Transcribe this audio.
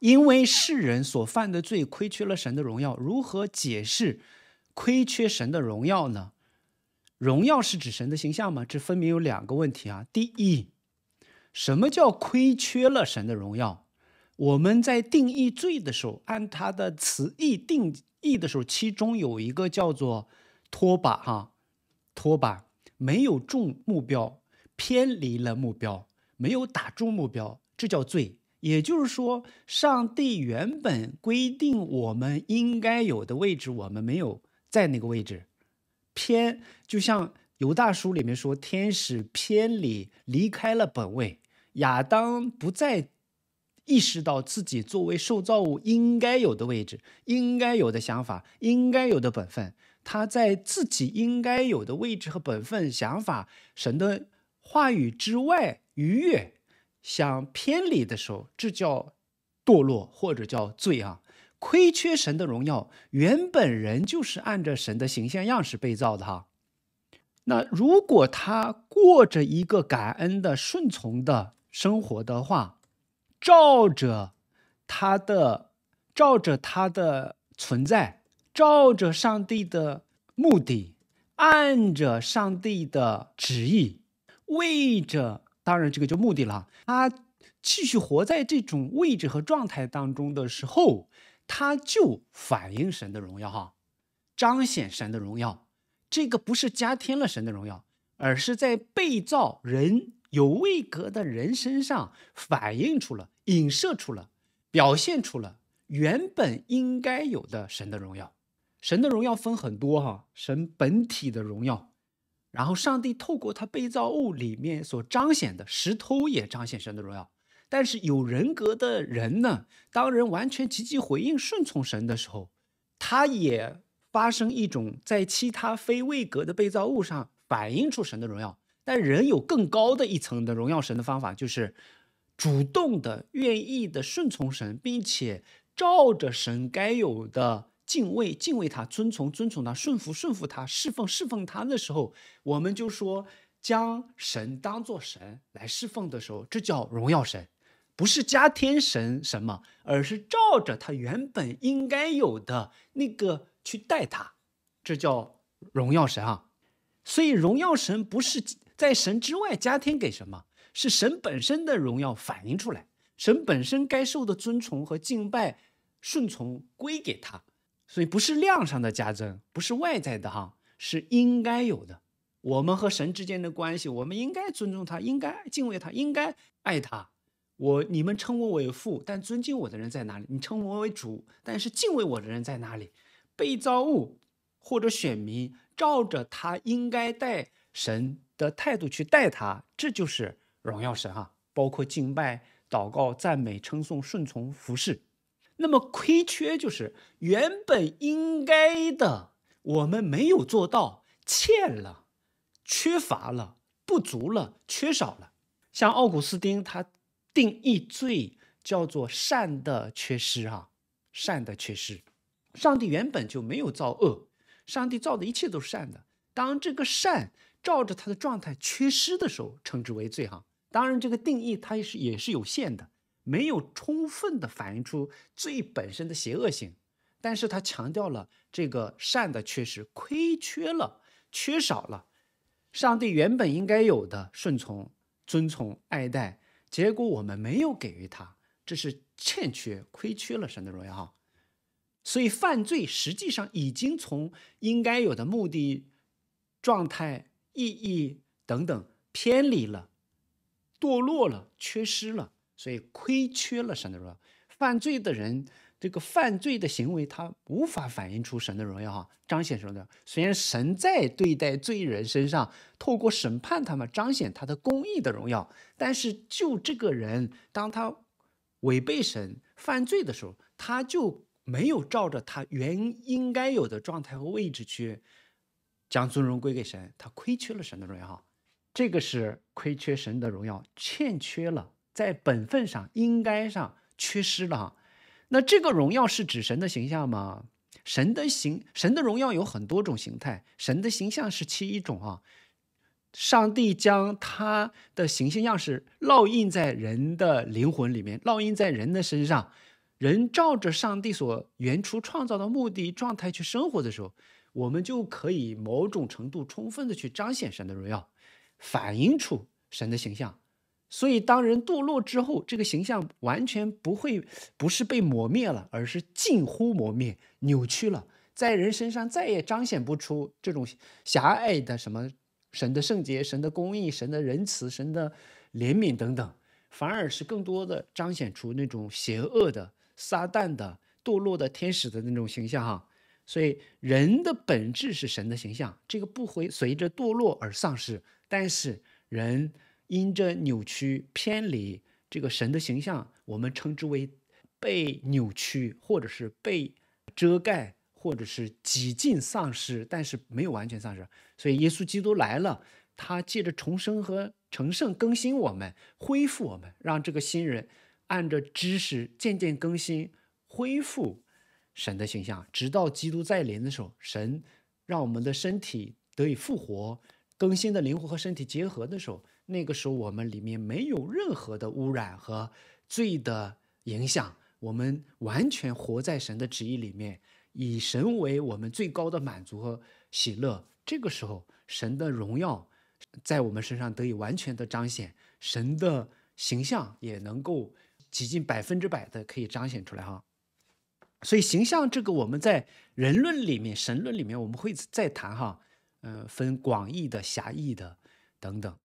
因为世人所犯的罪亏缺了神的荣耀，如何解释亏缺神的荣耀呢？荣耀是指神的形象吗？这分明有两个问题啊！第一，什么叫亏缺了神的荣耀？我们在定义罪的时候，按它的词义定义的时候，其中有一个叫做拖把哈，拖把没有中目标，偏离了目标，没有打中目标，这叫罪。也就是说，上帝原本规定我们应该有的位置，我们没有在那个位置，偏就像犹大书里面说，天使偏离离开了本位，亚当不再意识到自己作为受造物应该有的位置、应该有的想法、应该有的本分，他在自己应该有的位置和本分、想法、神的话语之外逾越。想偏离的时候，这叫堕落或者叫罪啊！亏缺神的荣耀，原本人就是按着神的形象样式被造的哈。那如果他过着一个感恩的顺从的生活的话，照着他的，照着他的存在，照着上帝的目的，按着上帝的旨意，为着。当然，这个就目的了。他继续活在这种位置和状态当中的时候，他就反映神的荣耀哈，彰显神的荣耀。这个不是加添了神的荣耀，而是在被造人有位格的人身上反映出了、影射出了、表现出了原本应该有的神的荣耀。神的荣耀分很多哈，神本体的荣耀。然后，上帝透过他被造物里面所彰显的石头也彰显神的荣耀。但是有人格的人呢？当人完全积极回应、顺从神的时候，他也发生一种在其他非位格的被造物上反映出神的荣耀。但人有更高的一层的荣耀神的方法，就是主动的、愿意的顺从神，并且照着神该有的。敬畏、敬畏他，遵从、遵从他，顺服、顺服他，侍奉、侍奉他。的时候，我们就说将神当作神来侍奉的时候，这叫荣耀神，不是加天神什么，而是照着他原本应该有的那个去待他，这叫荣耀神啊。所以，荣耀神不是在神之外加天给什么，是神本身的荣耀反映出来，神本身该受的尊崇和敬拜、顺从归给他。所以不是量上的加增，不是外在的哈，是应该有的。我们和神之间的关系，我们应该尊重他，应该敬畏他，应该爱他。我你们称我为父，但尊敬我的人在哪里？你称我为主，但是敬畏我的人在哪里？被造物或者选民照着他应该带神的态度去待他，这就是荣耀神啊！包括敬拜、祷告、赞美、称颂、顺从、服侍。那么亏缺就是原本应该的，我们没有做到，欠了，缺乏了，不足了，缺少了。像奥古斯丁他定义罪叫做善的缺失啊，善的缺失。上帝原本就没有造恶，上帝造的一切都是善的。当这个善照着他的状态缺失的时候，称之为罪哈。当然这个定义它也是也是有限的。没有充分地反映出罪本身的邪恶性，但是他强调了这个善的缺失、亏缺了、缺少了，上帝原本应该有的顺从、遵从、爱戴，结果我们没有给予他，这是欠缺、亏缺了神的荣耀，所以犯罪实际上已经从应该有的目的、状态、意义等等偏离了、堕落了、缺失了。所以亏缺了神的荣耀，犯罪的人这个犯罪的行为，他无法反映出神的荣耀哈，彰显神的虽然神在对待罪人身上，透过审判他们彰显他的公义的荣耀，但是就这个人，当他违背神犯罪的时候，他就没有照着他原应该有的状态和位置去将尊荣归给神，他亏缺了神的荣耀哈。这个是亏缺神的荣耀，欠缺了。在本分上、应该上缺失了，那这个荣耀是指神的形象吗？神的形、神的荣耀有很多种形态，神的形象是其一种啊。上帝将他的形象样式烙印在人的灵魂里面，烙印在人的身上，人照着上帝所原初创造的目的状态去生活的时候，我们就可以某种程度充分的去彰显神的荣耀，反映出神的形象。所以，当人堕落之后，这个形象完全不会不是被磨灭了，而是近乎磨灭、扭曲了，在人身上再也彰显不出这种狭隘的什么神的圣洁、神的公义、神的仁慈、神的怜悯等等，反而是更多的彰显出那种邪恶的撒旦的堕落的天使的那种形象哈。所以，人的本质是神的形象，这个不会随着堕落而丧失，但是人。因着扭曲偏离这个神的形象，我们称之为被扭曲，或者是被遮盖，或者是几近丧失，但是没有完全丧失。所以耶稣基督来了，他借着重生和成圣更新我们，恢复我们，让这个新人按着知识渐渐更新恢复神的形象，直到基督再临的时候，神让我们的身体得以复活，更新的灵魂和身体结合的时候。那个时候，我们里面没有任何的污染和罪的影响，我们完全活在神的旨意里面，以神为我们最高的满足和喜乐。这个时候，神的荣耀在我们身上得以完全的彰显，神的形象也能够几近百分之百的可以彰显出来哈。所以，形象这个我们在人论里面、神论里面，我们会再谈哈。嗯，分广义的、狭义的等等。